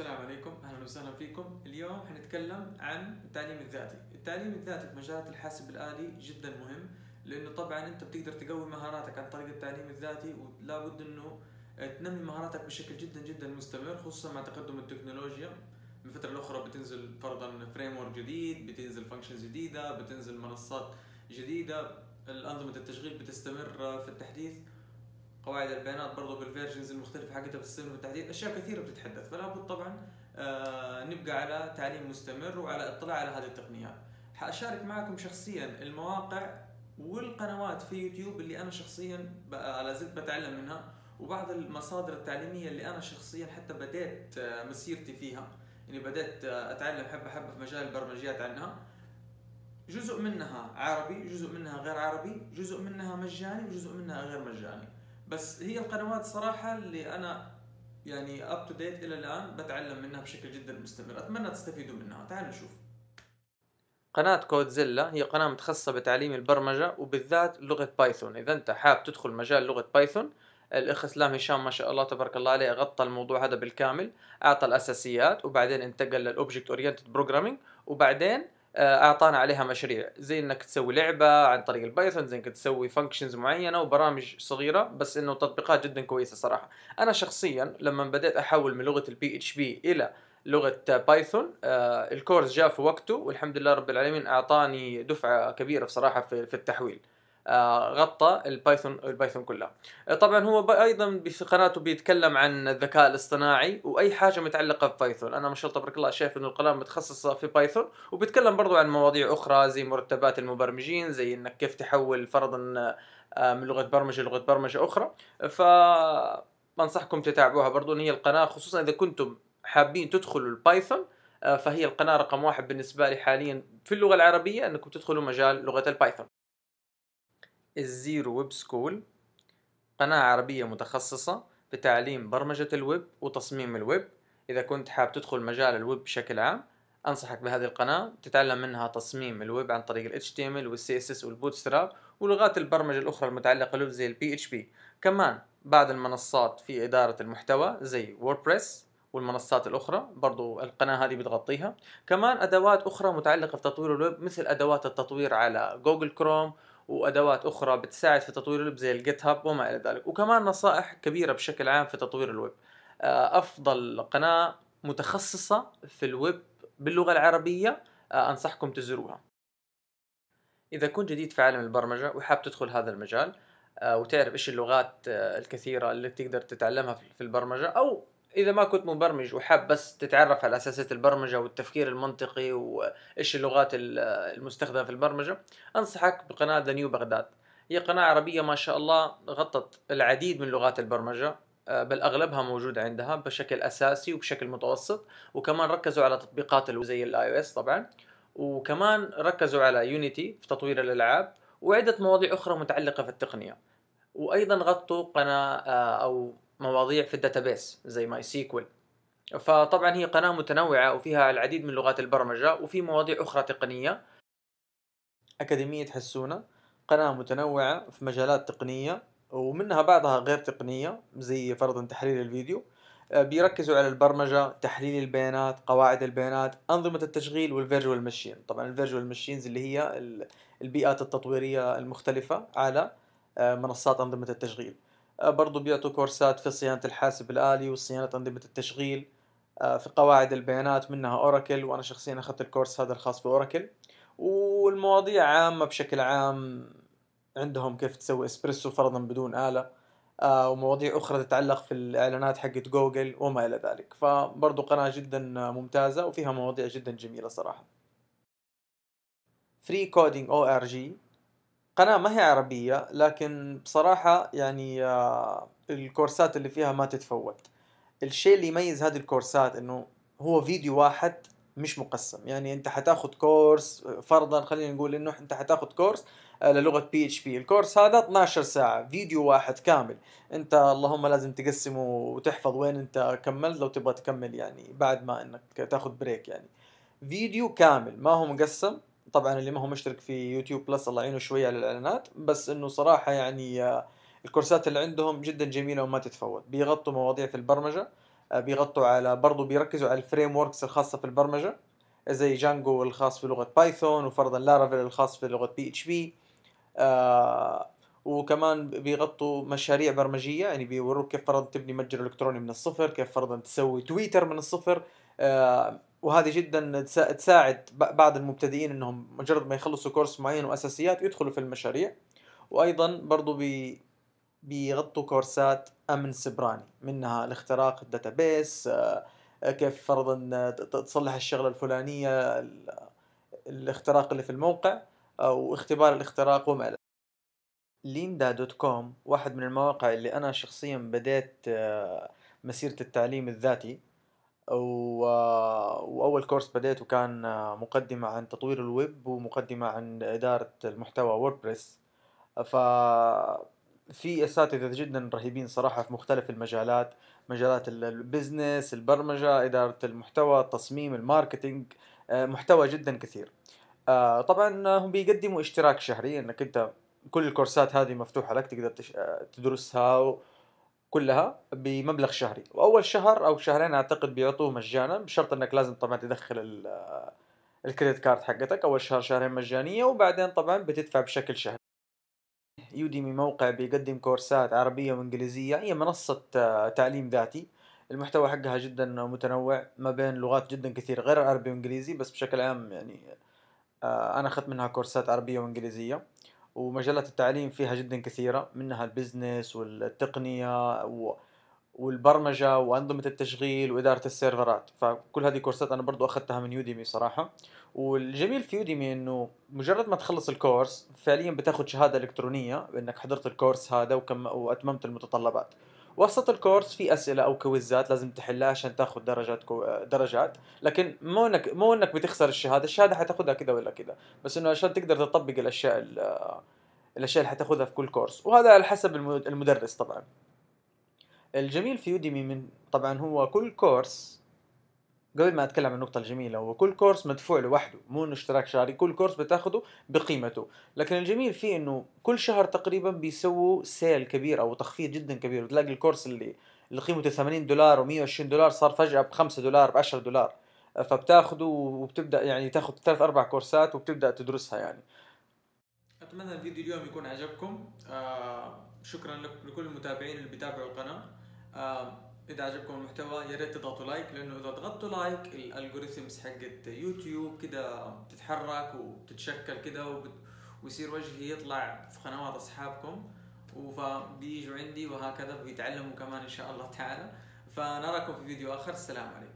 السلام عليكم اهلا وسهلا فيكم اليوم حنتكلم عن التعليم الذاتي التعليم الذاتي في مجالات الحاسب الآلي جدا مهم لانه طبعا انت بتقدر تقوي مهاراتك عن طريق التعليم الذاتي ولا بد انه تنمي مهاراتك بشكل جدا جدا مستمر خصوصا مع تقدم التكنولوجيا من فترة لأخرى بتنزل فرضا فريم جديد بتنزل فانكشنز جديدة بتنزل منصات جديدة الانظمه التشغيل بتستمر في التحديث قواعد البيانات برضه بالفيرجنز المختلفه حقتها بالصيغه بالتحديد اشياء كثيره بتتحدث فلا بد طبعا آه، نبقى على تعليم مستمر وعلى اطلاع على هذه التقنيات حاشارك معكم شخصيا المواقع والقنوات في يوتيوب اللي انا شخصيا لا زلت بتعلم منها وبعض المصادر التعليميه اللي انا شخصيا حتى بديت آه، مسيرتي فيها اني يعني بديت آه، اتعلم حبه حبه في مجال البرمجيات عنها جزء منها عربي جزء منها غير عربي جزء منها مجاني وجزء منها غير مجاني بس هي القنوات صراحه اللي انا يعني اب تو ديت الى الان بتعلم منها بشكل جدا مستمر اتمنى تستفيدوا منها تعالوا نشوف قناة كودزيلا هي قناة متخصصة بتعليم البرمجة وبالذات لغة بايثون إذا أنت حاب تدخل مجال لغة بايثون الأخ إسلام هشام ما شاء الله تبارك الله عليه غطى الموضوع هذا بالكامل أعطى الأساسيات وبعدين انتقل للأوبجكت أورينتد بروجرامينج وبعدين آه، اعطانا عليها مشاريع زي انك تسوي لعبه عن طريق البايثون زي انك تسوي فانكشنز معينه وبرامج صغيره بس انه تطبيقات جدا كويسه صراحه انا شخصيا لما بديت احول من لغه البي اتش بي الى لغه بايثون آه، الكورس جاء في وقته والحمد لله رب العالمين اعطاني دفعه كبيره بصراحه في التحويل آه، غطى البايثون البايثون كلها آه، طبعا هو ايضا في قناته بيتكلم عن الذكاء الاصطناعي واي حاجه متعلقه ببايثون انا ما شاء الله تبارك الله شايف انه القناه متخصصه في بايثون وبيتكلم برضو عن مواضيع اخرى زي مرتبات المبرمجين زي انك كيف تحول فرضا آه، من لغه برمجه لغه برمجه اخرى ف بنصحكم تتابعوها برضو ان هي القناه خصوصا اذا كنتم حابين تدخلوا البايثون فهي القناه رقم واحد بالنسبه لي حاليا في اللغه العربيه انكم تدخلوا مجال لغه البايثون الزيرو ويب سكول قناة عربية متخصصة بتعليم برمجة الويب وتصميم الويب إذا كنت حاب تدخل مجال الويب بشكل عام أنصحك بهذه القناة تتعلم منها تصميم الويب عن طريق ال HTML وال CSS Bootstrap ولغات البرمجة الأخرى المتعلقة له زي ال PHP كمان بعض المنصات في إدارة المحتوى زي ووردبريس والمنصات الأخرى برضو القناة هذه بتغطيها كمان أدوات أخرى متعلقة في تطوير الويب مثل أدوات التطوير على جوجل كروم وادوات اخرى بتساعد في تطوير الويب زي الجيت هاب وما الى ذلك وكمان نصائح كبيره بشكل عام في تطوير الويب آه، افضل قناه متخصصه في الويب باللغه العربيه آه، انصحكم تزوروها اذا كنت جديد في عالم البرمجه وحاب تدخل هذا المجال آه، وتعرف ايش اللغات الكثيره اللي تقدر تتعلمها في البرمجه او اذا ما كنت مبرمج وحاب بس تتعرف على اساسات البرمجه والتفكير المنطقي وايش اللغات المستخدمه في البرمجه انصحك بقناه ذا نيو بغداد هي قناه عربيه ما شاء الله غطت العديد من لغات البرمجه آه، بل اغلبها موجود عندها بشكل اساسي وبشكل متوسط وكمان ركزوا على تطبيقات زي الاي او اس طبعا وكمان ركزوا على يونيتي في تطوير الالعاب وعده مواضيع اخرى متعلقه في التقنيه وايضا غطوا قناه آه، او مواضيع في الداتابيس زي ماي سيكول فطبعا هي قناة متنوعة وفيها العديد من لغات البرمجة وفي مواضيع أخرى تقنية أكاديمية حسونة قناة متنوعة في مجالات تقنية ومنها بعضها غير تقنية زي فرضا تحليل الفيديو بيركزوا على البرمجة تحليل البيانات قواعد البيانات أنظمة التشغيل والفيرجوال ماشين طبعا الفيرجوال ماشينز اللي هي البيئات التطويرية المختلفة على آه، منصات أنظمة التشغيل آه، برضو بيعطوا كورسات في صيانة الحاسب الآلي وصيانة أنظمة التشغيل آه، في قواعد البيانات منها أوراكل وأنا شخصيا أخذت الكورس هذا الخاص بأوراكل والمواضيع عامة بشكل عام عندهم كيف تسوي اسبريسو فرضا بدون آلة آه، ومواضيع أخرى تتعلق في الإعلانات حقت جوجل وما إلى ذلك فبرضو قناة جدا ممتازة وفيها مواضيع جدا جميلة صراحة free coding او ار جي قناة ما هي عربية لكن بصراحة يعني آه، الكورسات اللي فيها ما تتفوت الشيء اللي يميز هذه الكورسات انه هو فيديو واحد مش مقسم يعني انت حتاخد كورس فرضا خلينا نقول انه انت حتاخد كورس آه، للغه بي اتش بي الكورس هذا 12 ساعه فيديو واحد كامل انت اللهم لازم تقسمه وتحفظ وين انت كملت لو تبغى تكمل يعني بعد ما انك تاخذ بريك يعني فيديو كامل ما هو مقسم طبعا اللي ما هو مشترك في يوتيوب بلس الله يعينه شويه على الاعلانات بس انه صراحه يعني آه، الكورسات اللي عندهم جدا جميله وما تتفوت بيغطوا مواضيع في البرمجه آه، بيغطوا على برضه بيركزوا على الفريم وركس الخاصه في البرمجه زي جانجو الخاص في لغه بايثون وفرضا لارافيل الخاص في لغه بي اتش بي وكمان بيغطوا مشاريع برمجيه يعني بيوروك كيف فرضا تبني متجر الكتروني من الصفر كيف فرضا تسوي تويتر من الصفر آه وهذه جدا تساعد بعض المبتدئين انهم مجرد ما يخلصوا كورس معين واساسيات يدخلوا في المشاريع وايضا برضو بي بيغطوا كورسات امن سبراني منها الاختراق الداتابيس آه، كيف فرضا تصلح الشغله الفلانيه الاختراق اللي في الموقع او اختبار الاختراق وما الى ليندا دوت كوم واحد من المواقع اللي انا شخصيا بديت آه، مسيره التعليم الذاتي و أول كورس بديته كان آه، مقدمة عن تطوير الويب ومقدمة عن إدارة المحتوى ووردبريس ف في اساتذه جدا رهيبين صراحه في مختلف المجالات مجالات البزنس البرمجه اداره المحتوى التصميم الماركتينج آه، محتوى جدا كثير آه، طبعا هم بيقدموا اشتراك شهري انك انت كل الكورسات هذه مفتوحه لك تقدر تدرسها كلها بمبلغ شهري واول شهر او شهرين اعتقد بيعطوه مجانا بشرط انك لازم طبعا تدخل الكريدت كارد حقتك اول شهر شهرين مجانيه وبعدين طبعا بتدفع بشكل شهري يوديمي موقع بيقدم كورسات عربية وإنجليزية هي منصة تعليم ذاتي المحتوى حقها جدا متنوع ما بين لغات جدا كثير غير العربي وإنجليزي بس بشكل عام يعني آه، أنا أخذت منها كورسات عربية وإنجليزية ومجالات التعليم فيها جدا كثيرة منها البزنس والتقنية و... والبرمجة وأنظمة التشغيل وإدارة السيرفرات فكل هذه كورسات أنا برضو أخذتها من يوديمي صراحة والجميل في يوديمي أنه مجرد ما تخلص الكورس فعليا بتاخد شهادة إلكترونية بأنك حضرت الكورس هذا وكم... وأتممت المتطلبات وسط الكورس في اسئله او كويزات لازم تحلها عشان تاخذ درجات كو... آه، درجات لكن مو انك مو انك بتخسر الشهاده الشهاده حتاخذها كذا ولا كذا بس انه عشان تقدر تطبق الاشياء آه، الاشياء اللي حتاخذها في كل كورس وهذا على حسب المدرس طبعا الجميل في يوديمي من طبعا هو كل كورس قبل ما اتكلم عن النقطة الجميلة هو كل كورس مدفوع لوحده مو انه اشتراك شهري كل كورس بتاخده بقيمته لكن الجميل فيه انه كل شهر تقريبا بيسووا سيل كبير او تخفيض جدا كبير وتلاقي الكورس اللي اللي قيمته 80 دولار و120 دولار صار فجأة ب 5 دولار ب 10 دولار فبتاخده وبتبدا يعني تاخذ ثلاث اربع كورسات وبتبدا تدرسها يعني اتمنى الفيديو اليوم يكون عجبكم آه شكرا لكل المتابعين اللي بيتابعوا القناه آه اذا عجبكم المحتوى يا ريت تضغطوا لايك لانه اذا ضغطتوا لايك الالجوريثمز حقت يوتيوب كده بتتحرك وبتتشكل كده وبت... ويصير وجهي يطلع في قنوات اصحابكم فبيجوا عندي وهكذا بيتعلموا كمان ان شاء الله تعالى فنراكم في فيديو اخر السلام عليكم